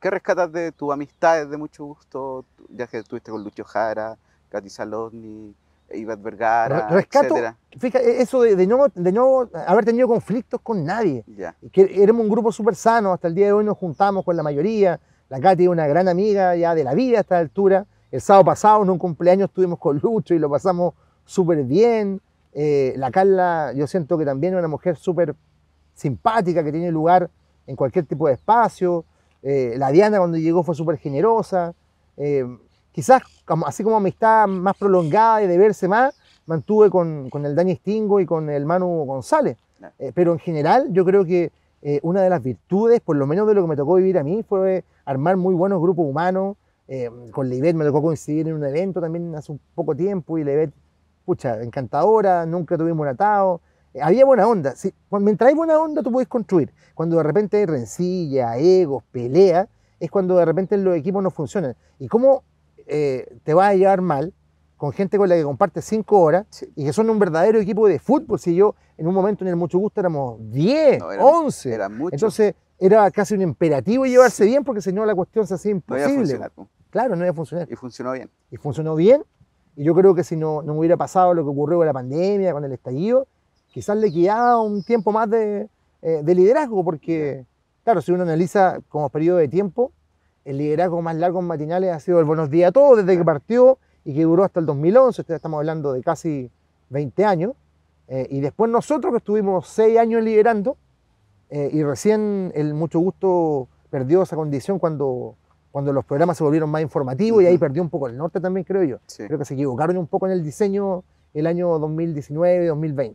¿Qué rescatas de tus amistades de mucho gusto? ya que estuviste con Lucho Jara, Katy Salosni, Iván Vergara, Rescato, etcétera. Fíjate, eso de, de, no, haber tenido conflictos con nadie. y Que éramos un grupo súper sano, hasta el día de hoy nos juntamos con la mayoría. La Katy es una gran amiga ya de la vida a esta altura. El sábado pasado, en un cumpleaños, estuvimos con Lucho y lo pasamos súper bien. Eh, la Carla, yo siento que también es una mujer súper simpática, que tiene lugar en cualquier tipo de espacio. Eh, la Diana cuando llegó fue súper generosa. Eh, quizás así como amistad más prolongada y de verse más, mantuve con, el Dani Stingo y con el Manu González. Eh, pero en general yo creo que una de las virtudes, por lo menos de lo que me tocó vivir a mí, fue armar muy buenos grupos humanos. con Levet me tocó coincidir en un evento también hace un poco tiempo y Levet pucha, encantadora, nunca tuvimos un atado. Eh, había buena onda. Si, mientras hay buena onda, tú puedes construir. Cuando de repente hay rencilla, egos, pelea, es cuando de repente los equipos no funcionan. ¿Y cómo eh, te vas a llevar mal con gente con la que compartes cinco horas y que son un verdadero equipo de fútbol? Si yo en un momento en el mucho gusto éramos 10, 11. Entonces era casi un imperativo llevarse bien porque si no la cuestión se hacía imposible. claro, no iba a funcionar. Y funcionó bien. Y funcionó bien. Y yo creo que si no, no hubiera pasado lo que ocurrió con la pandemia, con el estallido, quizás le quedaba un tiempo más de, eh, liderazgo, porque, claro, si uno analiza como periodo de tiempo, el liderazgo más largo en matinales ha sido el Buenos Días a Todos, desde que partió y que duró hasta el 2011, estamos hablando de casi 20 años, eh, y después nosotros que estuvimos 6 años liderando, eh, y recién el Mucho Gusto perdió esa condición cuando, cuando los programas se volvieron más informativos y ahí perdió un poco el norte también, creo yo. Creo que se equivocaron un poco en el diseño el año 2019-2020.